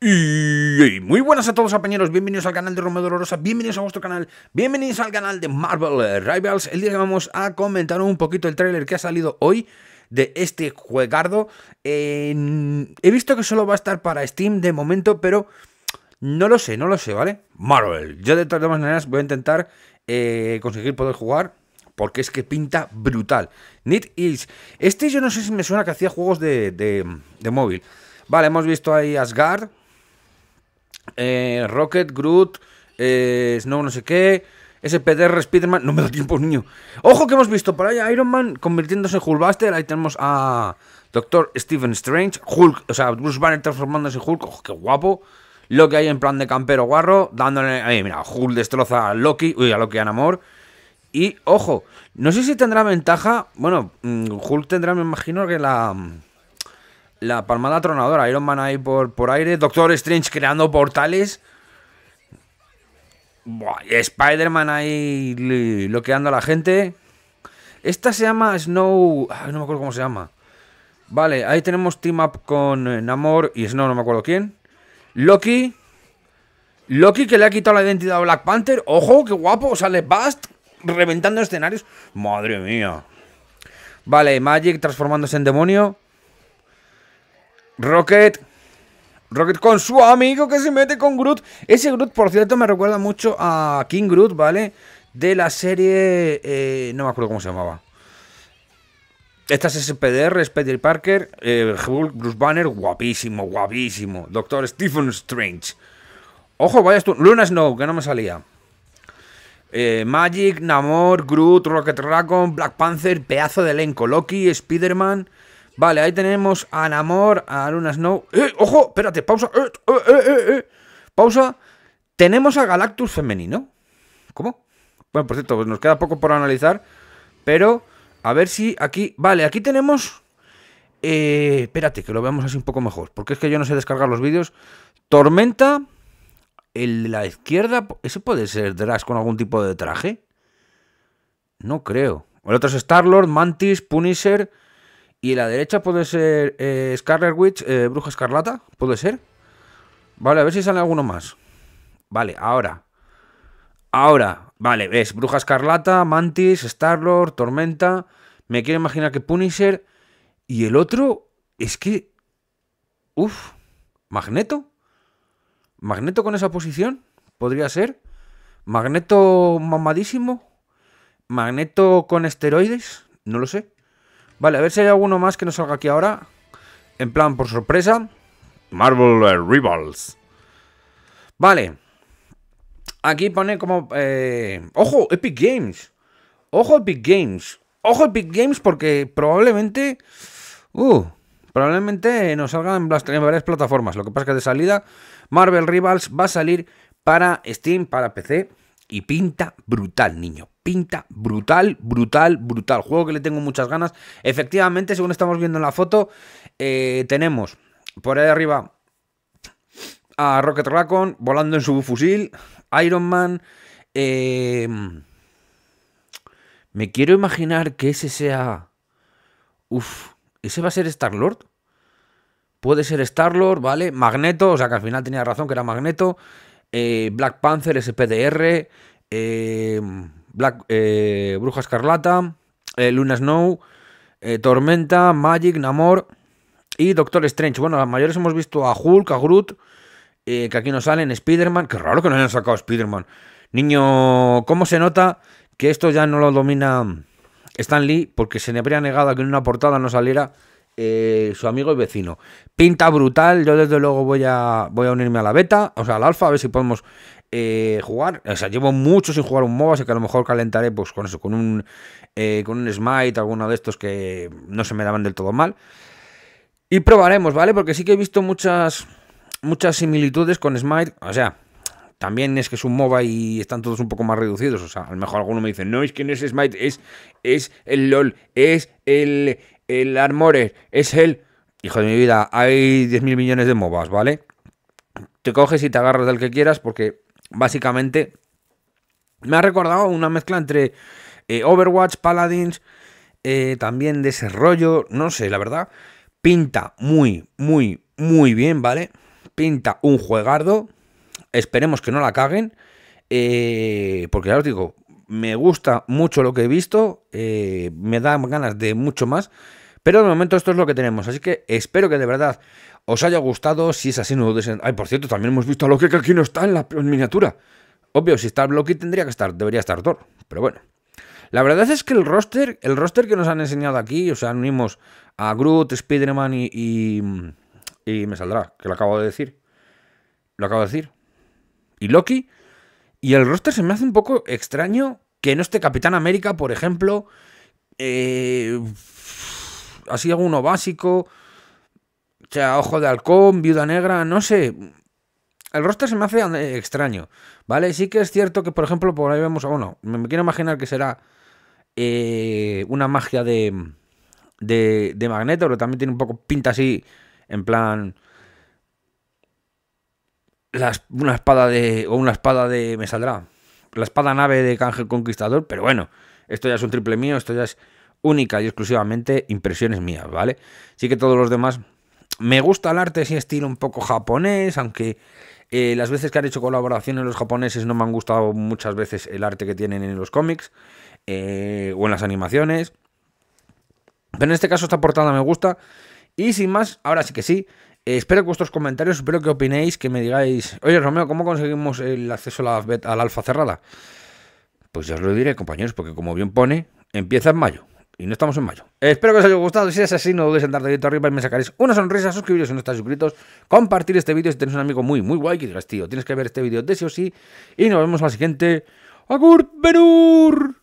Y muy buenas a todos compañeros, bienvenidos al canal de Romeo Dolorosa, bienvenidos a vuestro canal, bienvenidos al canal de Marvel eh, Rivals. El día que vamos a comentar un poquito el tráiler que ha salido hoy de este juegardo. he visto que solo va a estar para Steam de momento, pero no lo sé, no lo sé, ¿vale? Marvel, yo de todas maneras voy a intentar eh, conseguir poder jugar porque es que pinta brutal. Need is. Este yo no sé si me suena que hacía juegos de, de móvil. Vale, hemos visto ahí Asgard, eh, Rocket, Groot, eh, Snow no sé qué, SPDR, Spiderman... No me da tiempo, niño. ¡Ojo que hemos visto por ahí a Iron Man convirtiéndose en Hulkbuster! Ahí tenemos a Doctor Stephen Strange, Hulk, o sea, Bruce Banner transformándose en Hulk. ¡Ojo, qué guapo! Lo que hay en plan de campero guarro, dándole... Ahí, mira, Hulk destroza a Loki, uy, a Loki amor. Y, ojo, no sé si tendrá ventaja... Bueno, mm, Hulk tendrá, me imagino, que la la palmada tronadora. Iron Man ahí por, por aire. Doctor Strange creando portales. Spider-Man ahí Loqueando a la gente. Esta se llama Snow. Ay, no me acuerdo cómo se llama. Vale, ahí tenemos team up con eh, Namor y Snow, no me acuerdo quién. Loki. Loki que le ha quitado la identidad a Black Panther. Ojo, qué guapo. Sale Bast reventando escenarios. Madre mía. Vale, Magic transformándose en demonio. Rocket. Rocket con su amigo que se mete con Groot. Ese Groot, por cierto, me recuerda mucho a King Groot, ¿vale? De la serie... Eh, no me acuerdo cómo se llamaba. Estas es SPDR, es Peter Parker, eh, Bruce Banner, guapísimo, guapísimo. Doctor Stephen Strange. Ojo, vaya tú. Luna Snow, que no me salía. Eh, Magic, Namor, Groot, Rocket Raccoon, Black Panther, pedazo de elenco. Loki, Spider-Man, Vale, ahí tenemos a Namor, a Luna Snow. ¡Eh! ¡Ojo! Espérate, pausa. ¡Eh, eh, eh, pausa. Tenemos a Galactus femenino. ¿Cómo? Bueno, por cierto, pues nos queda poco por analizar. Pero, a ver si aquí. Vale, aquí tenemos. espérate, que lo veamos así un poco mejor. Porque es que yo no sé descargar los vídeos. Tormenta. El de la izquierda. ¿Ese puede ser Drax con algún tipo de traje? No creo. El otro es Star-Lord, Mantis, Punisher. Y la derecha puede ser eh, Scarlet Witch, eh, Bruja Escarlata, puede ser. Vale, a ver si sale alguno más. Vale, ahora. Ahora, vale, ves, Bruja Escarlata, Mantis, Starlord, Tormenta. Me quiero imaginar que Punisher. Y el otro es que... Uf, Magneto. Magneto con esa posición, podría ser. Magneto mamadísimo. Magneto con esteroides, no lo sé. Vale, a ver si hay alguno más que nos salga aquí ahora. En plan, por sorpresa. Marvel Rivals. Vale. Aquí pone como... Eh, ¡Ojo! Epic Games. ¡Ojo Epic Games! ¡Ojo Epic Games! Porque probablemente... Uh, probablemente nos salgan en varias plataformas. Lo que pasa es que de salida Marvel Rivals va a salir para Steam, para PC. Y pinta brutal, niño brutal, brutal, brutal. Juego que le tengo muchas ganas. Efectivamente, según estamos viendo en la foto, eh, tenemos por ahí arriba a Rocket Raccoon volando en su fusil, Iron Man. Em, me quiero imaginar que ese sea... Uf, ¿ese va a ser Star-Lord? Puede ser Star-Lord, ¿vale? Magneto, o sea que al final tenía razón que era Magneto. Eh, Black Panther, SPDR. Eh, em, Black, eh, Bruja Escarlata, eh, Luna Snow, eh, Tormenta, Magic, Namor y Doctor Strange. Bueno, las mayores hemos visto a Hulk, a Groot, que aquí nos salen, Spider-Man. Qué raro que no hayan sacado Spider-Man. Niño, ¿cómo se nota que esto ya no lo domina Stan Lee? Porque se le habría negado a que en una portada no saliera eh, su amigo y vecino. Pinta brutal, yo desde luego voy a, voy a unirme a la beta, o sea, al alfa, a ver si podemos eh, jugar. O sea, llevo mucho sin jugar un MOBA, así que a lo mejor calentaré pues con eso, con un, eh, con un Smite, alguno de estos que no se me daban del todo mal. Y probaremos, ¿vale? Porque sí que he visto muchas, muchas similitudes con Smite, o sea... También es que es un MOBA y están todos un poco más reducidos. O sea, a lo mejor alguno me dice, no, es que no es Smite, es, es el LOL, es el, el Armorer es el... Hijo de mi vida, hay 10.000 millones de MOBAs, ¿vale? Te coges y te agarras del que quieras porque básicamente me ha recordado una mezcla entre eh, Overwatch, Paladins, eh, también desarrollo, no sé, la verdad. Pinta muy, muy, muy bien, ¿vale? Pinta un juegardo. Esperemos que no la caguen. Eh, porque ya os digo, me gusta mucho lo que he visto, eh, me da ganas de mucho más, pero de momento esto es lo que tenemos, así que espero que de verdad os haya gustado, si es así no dudes Ay, por cierto, también hemos visto a Loki que aquí no está en la miniatura. Obvio, si está Loki tendría que estar, debería estar Thor, pero bueno. La verdad es que el roster, el roster que nos han enseñado aquí, o sea, unimos a Groot, Spider-Man y, y me saldrá, que lo acabo de decir. Lo acabo de decir. Y Loki y el roster se me hace un poco extraño que no esté Capitán América, por ejemplo. Eh, así alguno básico. O sea, Ojo de Halcón, Viuda Negra, no sé. El roster se me hace extraño, ¿vale? Sí que es cierto que, por ejemplo, por ahí vemos a uno. Me quiero imaginar que será eh, una magia de, de, de, Magneto, pero también tiene un poco pinta así, en plan una espada de. o una espada de. me saldrá. La espada nave de Cángel Conquistador, pero bueno, esto ya es un triple mío, esto ya es única y exclusivamente impresiones mías, ¿vale? Sí que todos los demás. Me gusta el arte, sí, estilo un poco japonés, aunque eh, las veces que han hecho colaboraciones los japoneses no me han gustado muchas veces el arte que tienen en los cómics eh, o en las animaciones. Pero en este caso esta portada me gusta. Y sin más, ahora sí que sí, eh, espero que vuestros comentarios, espero que opinéis, que me digáis, oye Romeo, ¿cómo conseguimos el acceso a la, alfa cerrada? Pues ya os lo diré, compañeros, porque como bien pone, empieza en mayo. Y no estamos en mayo. Eh, espero que os haya gustado. Si es así, no dudéis en dar dedito arriba y me sacaréis una sonrisa. Suscribiros si no estáis suscritos. Compartir este vídeo si tenéis un amigo muy, muy guay que digas, tío, tienes que ver este vídeo de sí o sí. Y nos vemos en la siguiente. ¡Agur perú!